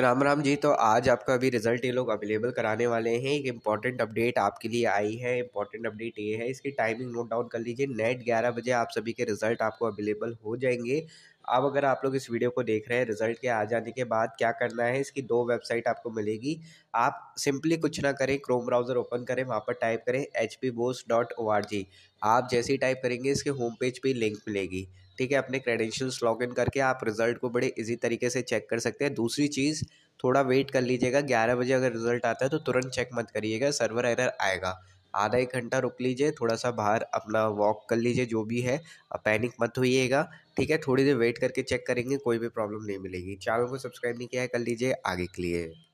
राम राम जी तो आज आपका अभी रिजल्ट ये लोग अवेलेबल कराने वाले हैं एक इम्पॉर्टेंट अपडेट आपके लिए आई है इम्पॉर्टेंट अपडेट ये है इसकी टाइमिंग नोट डाउन कर लीजिए नेट ग्यारह बजे आप सभी के रिजल्ट आपको अवेलेबल हो जाएंगे अब अगर आप लोग इस वीडियो को देख रहे हैं रिजल्ट के आ जाने के बाद क्या करना है इसकी दो वेबसाइट आपको मिलेगी आप सिंपली कुछ ना करें क्रोम ब्राउज़र ओपन करें वहाँ पर टाइप करें एच पी आप जैसे ही टाइप करेंगे इसके होम पेज पर लिंक मिलेगी ठीक है अपने क्रेडेंशियल्स लॉग इन करके आप रिजल्ट को बड़े इजी तरीके से चेक कर सकते हैं दूसरी चीज़ थोड़ा वेट कर लीजिएगा ग्यारह बजे अगर रिजल्ट आता है तो तुरंत चेक मत करिएगा सर्वर एरर आएगा आधा एक घंटा रुक लीजिए थोड़ा सा बाहर अपना वॉक कर लीजिए जो भी है पैनिक मत होइएगा ठीक है थोड़ी देर वेट करके चेक करेंगे कोई भी प्रॉब्लम नहीं मिलेगी चैनल को सब्सक्राइब नहीं किया है कर लीजिए आगे के लिए